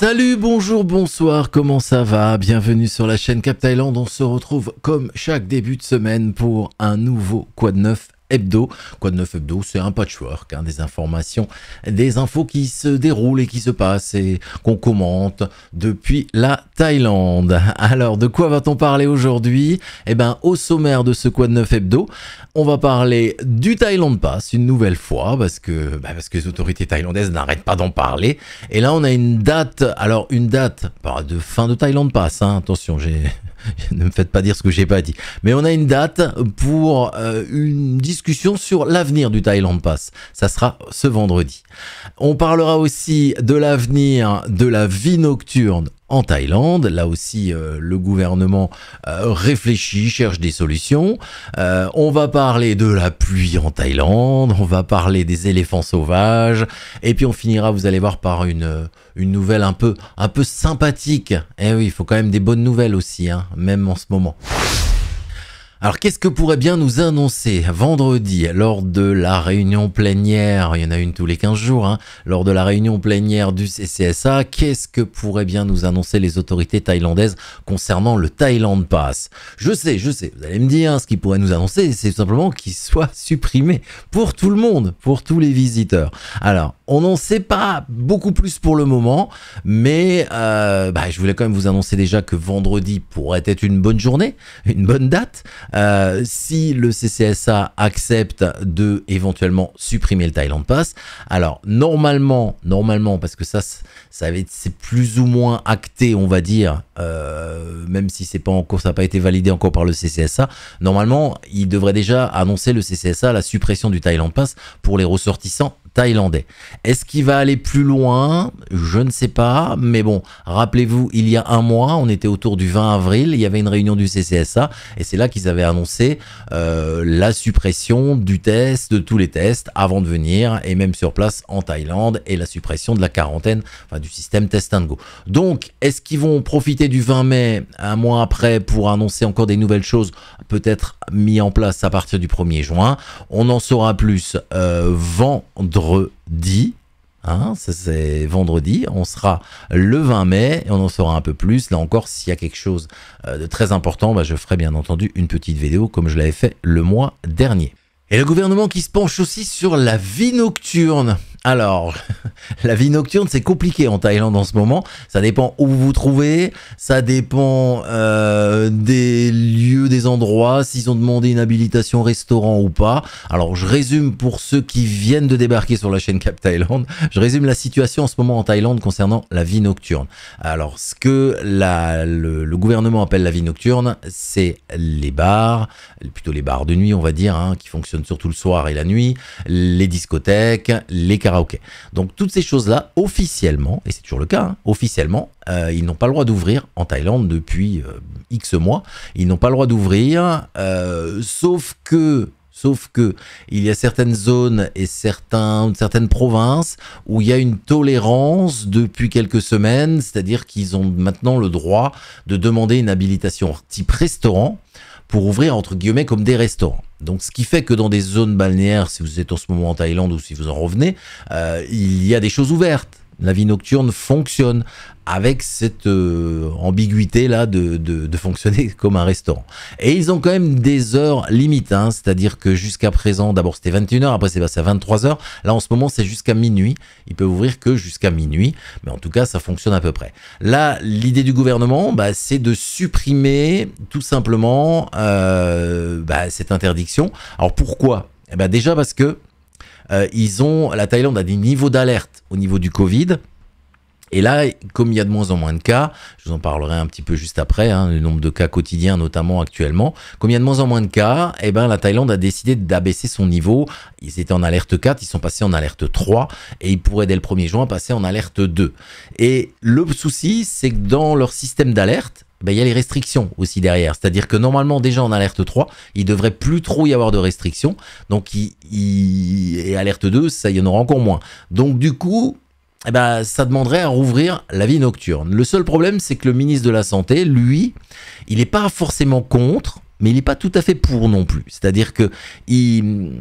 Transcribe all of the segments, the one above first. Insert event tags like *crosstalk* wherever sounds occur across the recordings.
Salut, bonjour, bonsoir, comment ça va Bienvenue sur la chaîne Cap Thailand, on se retrouve comme chaque début de semaine pour un nouveau Quad 9 hebdo. Quoi de neuf hebdo C'est un patchwork, hein, des informations, des infos qui se déroulent et qui se passent et qu'on commente depuis la Thaïlande. *laughs* Alors, de quoi va-t-on parler aujourd'hui Eh bien, au sommaire de ce Quoi de neuf hebdo, on va parler du Thailand Pass une nouvelle fois parce que, bah, parce que les autorités thaïlandaises n'arrêtent pas d'en parler. Et là, on a une date, alors une date pas de fin de Thaïlande Pass, hein, attention, j'ai *laughs* ne me faites pas dire ce que j'ai pas dit. Mais on a une date pour euh, une discussion sur l'avenir du Thailand Pass. Ça sera ce vendredi. On parlera aussi de l'avenir de la vie nocturne en Thaïlande. Là aussi, euh, le gouvernement euh, réfléchit, cherche des solutions. Euh, on va parler de la pluie en Thaïlande, on va parler des éléphants sauvages, et puis on finira, vous allez voir, par une, une nouvelle un peu, un peu sympathique. Eh oui, il faut quand même des bonnes nouvelles aussi, hein, même en ce moment. Alors qu'est-ce que pourrait bien nous annoncer vendredi lors de la réunion plénière, il y en a une tous les 15 jours, hein, lors de la réunion plénière du CCSA, qu'est-ce que pourrait bien nous annoncer les autorités thaïlandaises concernant le Thailand Pass Je sais, je sais, vous allez me dire, hein, ce qu'ils pourraient nous annoncer, c'est simplement qu'il soit *laughs* supprimé pour tout le monde, pour tous les visiteurs. Alors, on n'en sait pas beaucoup plus pour le moment, mais euh, bah, je voulais quand même vous annoncer déjà que vendredi pourrait être une bonne journée, une bonne date. Euh, si le CCSA accepte de éventuellement supprimer le Thailand Pass, alors normalement, normalement, parce que ça, ça c'est plus ou moins acté, on va dire, euh, même si c'est pas encore, ça n'a pas été validé encore par le CCSA. Normalement, il devrait déjà annoncer le CCSA la suppression du Thailand Pass pour les ressortissants thaïlandais. Est-ce qu'il va aller plus loin Je ne sais pas, mais bon, rappelez-vous, il y a un mois, on était autour du 20 avril, il y avait une réunion du CCSA, et c'est là qu'ils avaient annoncé euh, la suppression du test, de tous les tests, avant de venir, et même sur place en Thaïlande, et la suppression de la quarantaine, enfin du système test go. Donc, est-ce qu'ils vont profiter du 20 mai, un mois après, pour annoncer encore des nouvelles choses, peut-être mis en place à partir du 1er juin On en saura plus euh, vendredi vendredi. Hein, c'est vendredi, on sera le 20 mai, et on en saura un peu plus. Là encore, s'il y a quelque chose euh, de très important, bah, je ferai bien entendu une petite vidéo comme je l'avais fait le mois dernier. Et le gouvernement qui se penche aussi sur la vie nocturne. Alors, *laughs* la vie nocturne, c'est compliqué en Thaïlande en ce moment. Ça dépend où vous vous trouvez, ça dépend euh, des lieux, des endroits, s'ils ont demandé une habilitation restaurant ou pas. Alors, je résume pour ceux qui viennent de débarquer sur la chaîne Cap Thaïlande, je résume la situation en ce moment en Thaïlande concernant la vie nocturne. Alors, ce que le, gouvernement appelle la vie nocturne, c'est les bars, plutôt les bars de nuit, on va dire, hein, qui fonctionnent surtout le soir et la nuit, les discothèques, les karaokés. Donc, tout ces choses-là, officiellement, et c'est toujours le cas, hein, officiellement, euh, ils n'ont pas le droit d'ouvrir en Thaïlande depuis euh, X mois. Ils n'ont pas le droit d'ouvrir, euh, sauf que Sauf que il y a certaines zones et certaines provinces où il y a une tolérance depuis quelques semaines, c'est-à-dire qu'ils ont maintenant le droit de demander une habilitation type restaurant pour ouvrir entre guillemets comme des restaurants. Donc, ce qui fait que dans des zones balnéaires, si vous êtes en ce moment en Thaïlande ou si vous en revenez, euh, il y a des choses ouvertes la vie nocturne fonctionne avec cette euh, ambiguïté là de, fonctionner *laughs* comme un restaurant. Et ils ont quand même des heures limites, hein. c'est-à-dire que jusqu'à présent, d'abord c'était 21h, après c'est passé à 23h, là en ce moment c'est jusqu'à minuit, ils peut ouvrir que jusqu'à minuit, mais en tout cas ça fonctionne à peu près. Là, l'idée du gouvernement, bah, c'est de supprimer tout simplement euh, bah, cette interdiction. Alors pourquoi eh ben, déjà parce que euh, ils ont, la Thaïlande a des niveaux d'alerte au niveau du Covid. Et là, comme il y a de moins en moins de cas, je vous en parlerai un petit peu juste après, hein, le nombre de cas quotidiens notamment actuellement, comme il y a de moins en moins de cas, eh ben, la Thaïlande a décidé d'abaisser son niveau. Ils étaient en alerte 4, ils sont passés en alerte 3 et ils pourraient dès le 1er juin passer en alerte 2. Et le souci, c'est que dans leur système d'alerte, ben, il y a les restrictions aussi derrière. C'est-à-dire que normalement, déjà en alerte 3, il devrait plus trop y avoir de restrictions. Donc, il, est alerte 2, ça, y en aura encore moins. Donc, du coup, eh ben, ça demanderait à rouvrir la vie nocturne. Le seul problème, c'est que le ministre de la Santé, lui, il n'est pas forcément contre, mais il n'est pas tout à fait pour non plus. C'est-à-dire que il,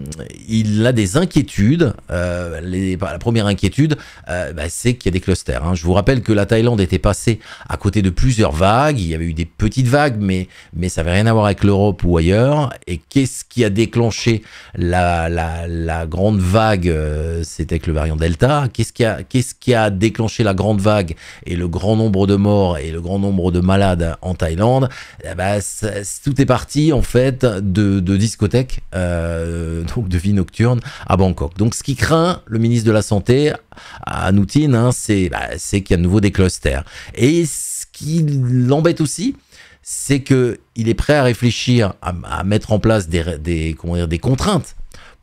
il, a des inquiétudes. Euh, les, bah, la première inquiétude, euh, bah, c'est qu'il y a des clusters. Hein. Je vous rappelle que la Thaïlande était passée à côté de plusieurs vagues. Il y avait eu des petites vagues, mais, mais ça n'avait rien à voir avec l'Europe ou ailleurs. Et qu'est-ce qui a déclenché la, la, la grande vague euh, C'était avec le variant Delta. Qu'est-ce qui, a, qu'est-ce qui a déclenché la grande vague et le grand nombre de morts et le grand nombre de malades en Thaïlande eh ben, Tout est parti en fait de, discothèques, discothèque, euh, donc de vie nocturne à Bangkok. Donc ce qui craint le ministre de la Santé à Noutine, hein, bah, c'est qu'il y a de nouveau des clusters. Et ce qui l'embête aussi, c'est qu'il est prêt à réfléchir, à, mettre en place des, des contraintes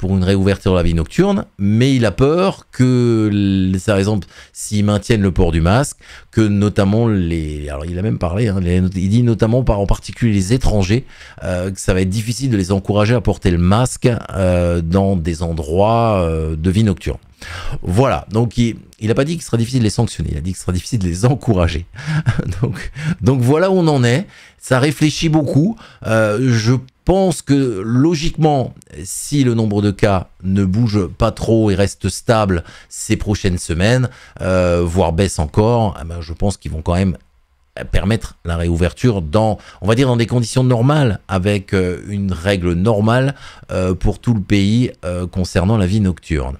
pour une réouverture de la vie nocturne, mais il a peur que, par exemple, s'ils maintiennent le port du masque, que notamment les... Alors il a même parlé, hein, il dit notamment par en particulier les étrangers, euh, que ça va être difficile de les encourager à porter le masque euh, dans des endroits euh, de vie nocturne. Voilà, donc il n'a pas dit qu'il sera difficile de les sanctionner, il a dit qu'il sera difficile de les encourager. *laughs* donc, voilà où on en est, ça réfléchit beaucoup. Euh, je pense que logiquement, si le nombre de cas ne bouge pas trop et reste stable ces prochaines semaines, euh, voire baisse encore, eh ben, je pense qu'ils vont quand même permettre la réouverture dans, on va dire, dans des conditions normales, avec euh, une règle normale pour tout le pays concernant la vie nocturne.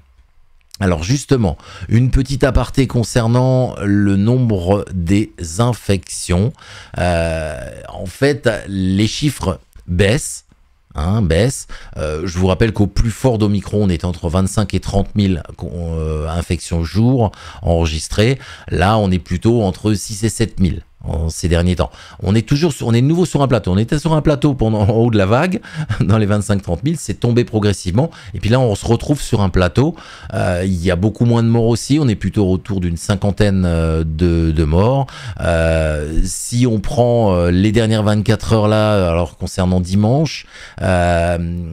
Alors justement, une petite aparté concernant le nombre des infections. Euh, en fait, les chiffres baissent. Hein, euh, je vous rappelle qu'au plus fort d'Omicron, on est entre 25 et 30 000 euh, infections jour enregistrées. Là, on est plutôt entre 6 et 7 000 en ces derniers temps. On est toujours, sur, on est de nouveau sur un plateau. On était sur un plateau pendant en haut de la vague, *laughs* dans les 25-30 000, c'est tombé progressivement. Et puis là, on se retrouve sur un plateau. Euh, il y a beaucoup moins de morts aussi. On est plutôt autour d'une cinquantaine euh, de, morts. Euh, si on prend les dernières 24 heures là, alors concernant dimanche, il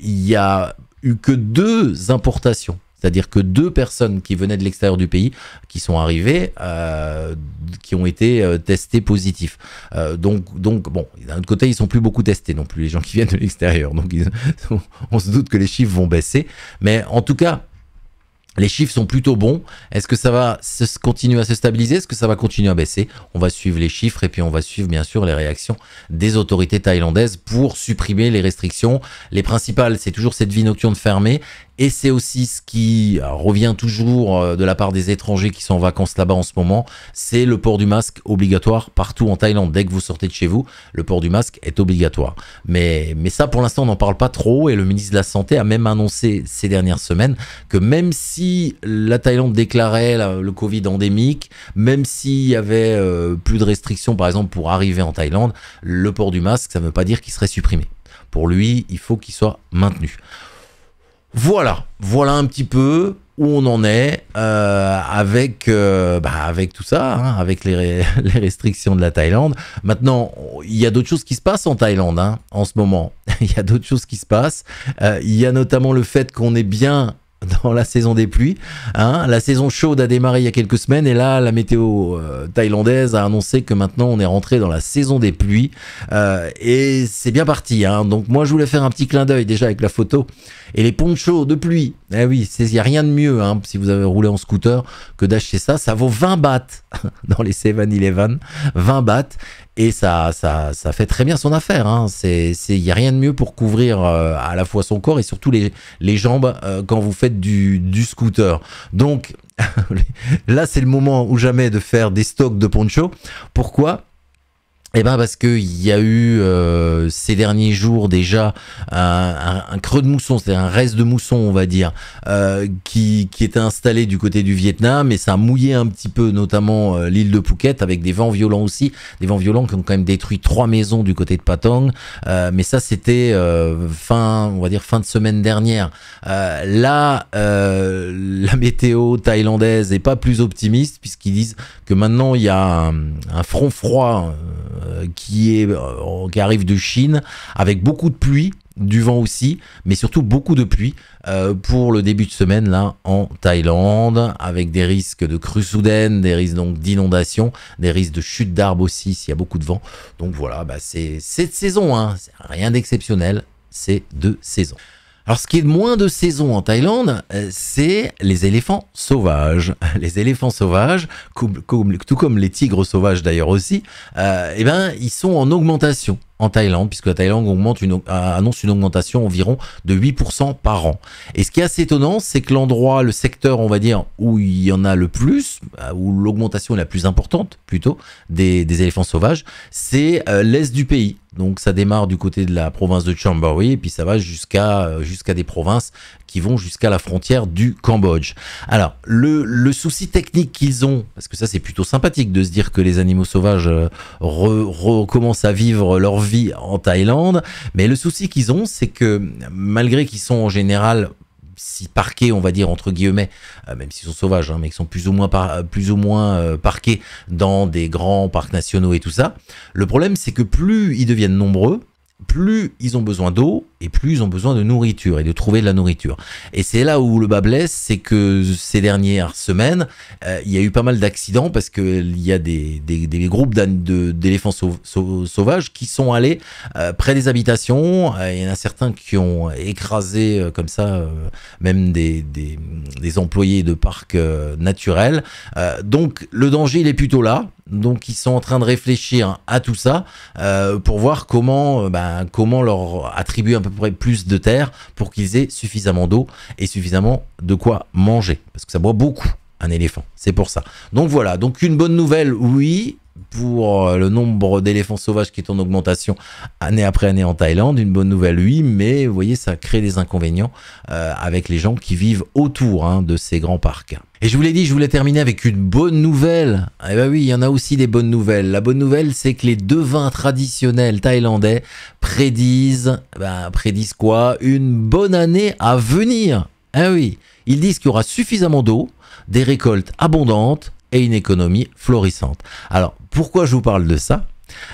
y a eu que deux importations c'est-à-dire que deux personnes qui venaient de l'extérieur du pays, qui sont arrivées, euh, qui ont été euh, testées positives. Euh, donc, donc, bon, d'un autre côté, ils ne sont plus beaucoup testés non plus, les gens qui viennent de l'extérieur. Donc, *laughs* on se doute que les chiffres vont baisser. Mais en tout cas, les chiffres sont plutôt bons. Est-ce que ça va se continuer à se stabiliser Est-ce que ça va continuer à baisser On va suivre les chiffres et puis on va suivre bien sûr les réactions des autorités thaïlandaises pour supprimer les restrictions. Les principales, c'est toujours cette vie nocturne fermée et c'est aussi ce qui euh, revient toujours euh, de la part des étrangers qui sont en vacances là-bas en ce moment, c'est le port du masque obligatoire partout en Thaïlande. Dès que vous sortez de chez vous, le port du masque est obligatoire. Mais, mais ça, pour l'instant, on n'en parle pas trop. Et le ministre de la Santé a même annoncé ces dernières semaines que même si la Thaïlande déclarait le Covid endémique, même s'il y avait euh, plus de restrictions, par exemple, pour arriver en Thaïlande, le port du masque, ça ne veut pas dire qu'il serait supprimé. Pour lui, il faut qu'il soit maintenu. Voilà, voilà un petit peu où on en est euh, avec, euh, bah avec tout ça, hein, avec les, *laughs* les, restrictions de la Thaïlande. Maintenant, il y a d'autres choses qui se passent en Thaïlande hein, en ce moment. *laughs* il y a d'autres choses qui se passent. Euh, il y a notamment le fait qu'on est bien *laughs* dans la saison des pluies. Hein. La saison chaude a démarré il y a quelques semaines et là, la météo euh, thaïlandaise a annoncé que maintenant on est rentré dans la saison des pluies euh, et c'est bien parti. Hein. Donc moi, je voulais faire un petit clin d'œil déjà avec la photo et les ponchos de pluie. Eh oui, il n'y a rien de mieux hein, si vous avez roulé en scooter que d'acheter ça. Ça vaut 20 bahts *laughs* dans les 7-Eleven, 20 bahts et ça, ça, ça fait très bien son affaire. Il hein. n'y a rien de mieux pour couvrir euh, à la fois son corps et surtout les, les jambes euh, quand vous faites du, du scooter. Donc *laughs* là, c'est le moment ou jamais de faire des stocks de poncho. Pourquoi eh ben parce qu'il y a eu euh, ces derniers jours déjà un, creux de mousson, c'est un reste de mousson on va dire, euh, qui, qui était installé du côté du Vietnam et ça a mouillé un petit peu notamment euh, l'île de Phuket avec des vents violents aussi, des vents violents qui ont quand même détruit trois maisons du côté de Patong, mais ça c'était fin, on va dire fin de semaine dernière. là, la météo thaïlandaise est pas plus optimiste puisqu'ils disent que maintenant il y a un front froid euh, qui, est, euh, qui arrive de Chine avec beaucoup de pluie, du vent aussi, mais surtout beaucoup de pluie euh, pour le début de semaine là en Thaïlande, avec des risques de crues soudaines, des risques donc d'inondations, des risques de chute d'arbres aussi s'il y a beaucoup de vent. Donc voilà, bah c'est de saison, hein, rien d'exceptionnel, c'est de saison. Alors, ce qui est moins de saison en Thaïlande, euh, c'est les éléphants sauvages. *laughs* Les éléphants sauvages, tout comme les tigres sauvages d'ailleurs aussi, euh, eh ben, ils sont en augmentation en Thaïlande, puisque la Thaïlande annonce une augmentation environ de 8% par an. Et ce qui est assez étonnant, c'est que l'endroit, le secteur, on va dire, où il y en a le plus, euh, où l'augmentation est la plus importante, plutôt, des, éléphants sauvages, c'est euh, l'est du pays. Donc ça démarre du côté de la province de Chambéry, et puis ça va jusqu'à euh, jusqu'à des provinces qui vont jusqu'à la frontière du Cambodge. Alors, le, souci technique qu'ils ont, parce que ça c'est plutôt sympathique de se dire que les animaux sauvages euh, recommencent à vivre leur vie en Thaïlande, mais le souci qu'ils ont, c'est que malgré qu'ils sont en général si parqués, on va dire entre guillemets, euh, même s'ils sont sauvages, hein, mais qui sont plus ou moins, plus ou moins euh, parqués dans des grands parcs nationaux et tout ça. Le problème, c'est que plus ils deviennent nombreux, plus ils ont besoin d'eau, et plus ils ont besoin de nourriture et de trouver de la nourriture. Et c'est là où le bas blesse, c'est que ces dernières semaines, euh, il y a eu pas mal d'accidents parce qu'il y a des, des, groupes d'éléphants sauvages qui sont allés euh, près des habitations. Euh, il y en a certains qui ont écrasé comme ça même des, des, employés de parcs naturels. donc le danger, il est plutôt là. Donc ils sont en train de réfléchir à tout ça pour voir comment, ben, comment leur attribuer un peu plus de terre pour qu'ils aient suffisamment d'eau et suffisamment de quoi manger. Parce que ça boit beaucoup, un éléphant. C'est pour ça. Donc voilà, donc une bonne nouvelle, oui, pour euh, le nombre d'éléphants sauvages qui est en augmentation année après année en Thaïlande. Une bonne nouvelle, oui, mais vous voyez, ça crée des inconvénients euh, avec les gens qui vivent autour hein, de ces grands parcs. Et je vous l'ai dit, je voulais terminer avec une bonne nouvelle. Eh ben oui, il y en a aussi des bonnes nouvelles. La bonne nouvelle, c'est que les devins traditionnels thaïlandais prédisent, ben, prédisent quoi Une bonne année à venir. Eh oui, ils disent qu'il y aura suffisamment d'eau, des récoltes abondantes, et une économie florissante. Alors, pourquoi je vous parle de ça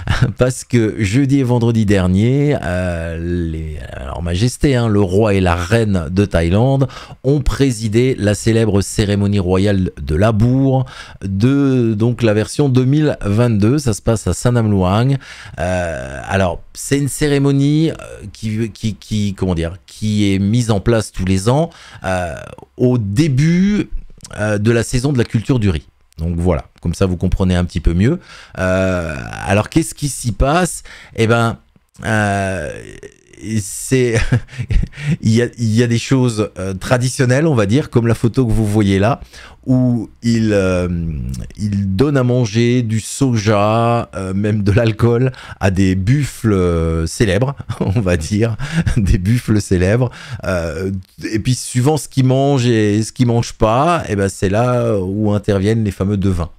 *laughs* parce que jeudi et vendredi dernier, euh, les, majesté, hein, le roi et la reine de Thaïlande, ont présidé la célèbre cérémonie royale de Labour de donc la version 2022. Ça se passe à Sanamluang. Euh, alors c'est une cérémonie euh, qui, qui, qui, comment dire, qui est mise en place tous les ans euh, au début de la saison de la culture du riz. Donc voilà, comme ça vous comprenez un petit peu mieux. Euh, alors qu'est-ce qui s'y passe Eh ben, euh, c'est *laughs* il, y a, des choses euh, traditionnelles, on va dire, comme la photo que vous voyez là, où il, euh, il donne à manger du soja, euh, même de l'alcool, à des buffles célèbres, *laughs* on va dire, *laughs* des buffles célèbres. et puis suivant ce qu'ils mange et ce qu'ils mange pas, et eh ben c'est là où interviennent les fameux devins.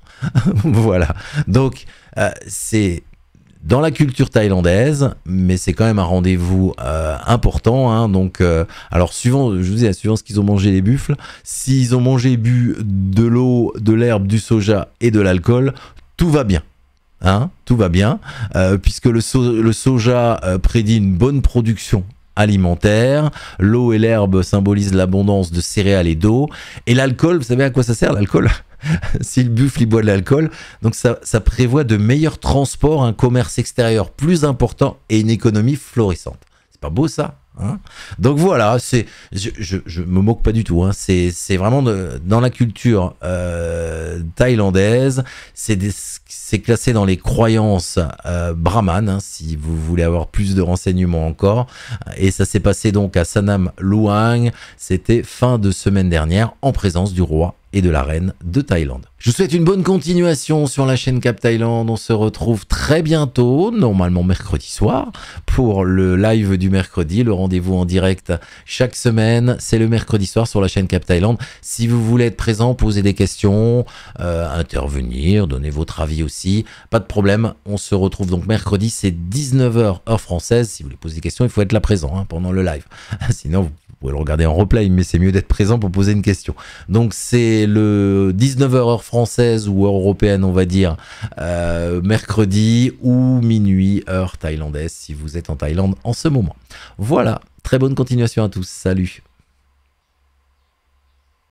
voilà. Donc c'est dans la culture thaïlandaise, mais c'est quand même un rendez-vous euh, important. Hein. donc, euh, alors suivant, je vous dis, suivant ce qu'ils ont mangé les buffles, s'ils ont mangé, bu de l'eau, de l'herbe, du soja et de l'alcool, tout va bien. Hein, tout va bien, euh, puisque le soja prédit une bonne production alimentaire. L'eau et l'herbe symbolisent l'abondance de céréales et d'eau. Et l'alcool, vous savez à quoi ça sert l'alcool *laughs* s'il buffle, il boit de l'alcool. Donc ça, prévoit de meilleurs transports, un commerce extérieur plus important et une économie florissante. C'est pas beau ça hein Donc voilà, c'est, je, me moque pas du tout. Hein. C'est, vraiment dans la culture euh, thaïlandaise. C'est, classé dans les croyances euh, brahmanes, hein, si vous voulez avoir plus de renseignements encore. Et ça s'est passé donc à Sanam Luang. C'était fin de semaine dernière en présence du roi et de la reine de Thaïlande. Je vous souhaite une bonne continuation sur la chaîne Cap Thaïlande. On se retrouve très bientôt, normalement mercredi soir, pour le live du mercredi, le rendez-vous en direct chaque semaine. C'est le mercredi soir sur la chaîne Cap Thaïlande. Si vous voulez être présent, poser des questions, euh, intervenir, donner votre avis aussi, pas de problème. On se retrouve donc mercredi, c'est 19h heure française. Si vous voulez poser des questions, il faut être là présent hein, pendant le live. *laughs* Sinon, vous vous pouvez le regarder en replay, mais c'est mieux d'être présent pour poser une question. Donc c'est le 19h heure française ou heure européenne, on va dire, euh, mercredi ou minuit heure thaïlandaise si vous êtes en Thaïlande en ce moment. Voilà, très bonne continuation à tous. Salut.